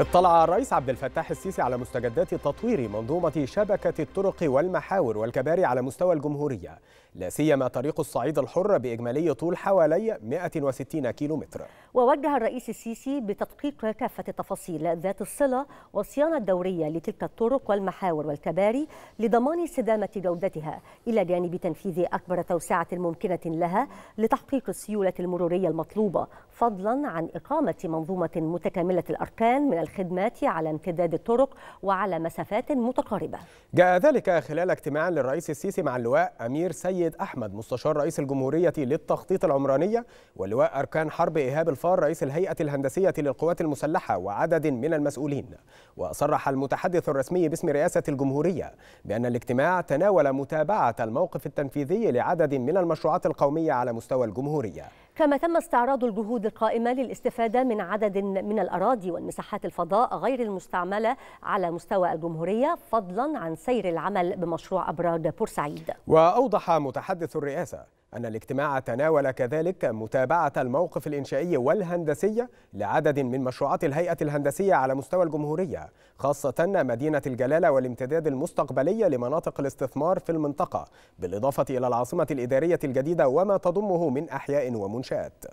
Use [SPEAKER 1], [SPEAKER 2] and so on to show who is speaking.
[SPEAKER 1] اطلع الرئيس عبد الفتاح السيسي على مستجدات تطوير منظومة شبكة الطرق والمحاور والكباري على مستوى الجمهورية لا سيما طريق الصعيد الحر بإجمالي طول حوالي 160 كيلومتر
[SPEAKER 2] ووجه الرئيس السيسي بتدقيق كافة التفاصيل ذات الصلة والصيانة الدورية لتلك الطرق والمحاور والكباري لضمان استدامة جودتها إلى جانب تنفيذ أكبر توسعة ممكنة لها لتحقيق السيولة المرورية المطلوبة فضلا عن إقامة منظومة متكاملة الأركان من الخدمات على امتداد الطرق وعلى مسافات متقاربة
[SPEAKER 1] جاء ذلك خلال اجتماع للرئيس السيسي مع اللواء أمير سيد أحمد مستشار رئيس الجمهورية للتخطيط العمرانية واللواء أركان حرب إيهاب الفار رئيس الهيئة الهندسية للقوات المسلحة وعدد من المسؤولين وصرح المتحدث الرسمي باسم رئاسة الجمهورية بأن الاجتماع تناول متابعة الموقف التنفيذي لعدد من المشروعات القومية على مستوى الجمهورية
[SPEAKER 2] كما تم استعراض الجهود القائمة للاستفادة من عدد من الأراضي والمساحات الفضاء غير المستعملة على مستوى الجمهورية فضلا عن سير العمل بمشروع أبراج بورسعيد
[SPEAKER 1] وأوضح متحدث الرئاسة أن الاجتماع تناول كذلك متابعة الموقف الإنشائي والهندسي لعدد من مشروعات الهيئة الهندسية على مستوى الجمهورية خاصة مدينة الجلالة والامتداد المستقبلي لمناطق الاستثمار في المنطقة بالإضافة إلى العاصمة الإدارية الجديدة وما تضمه من أحياء ومنشآت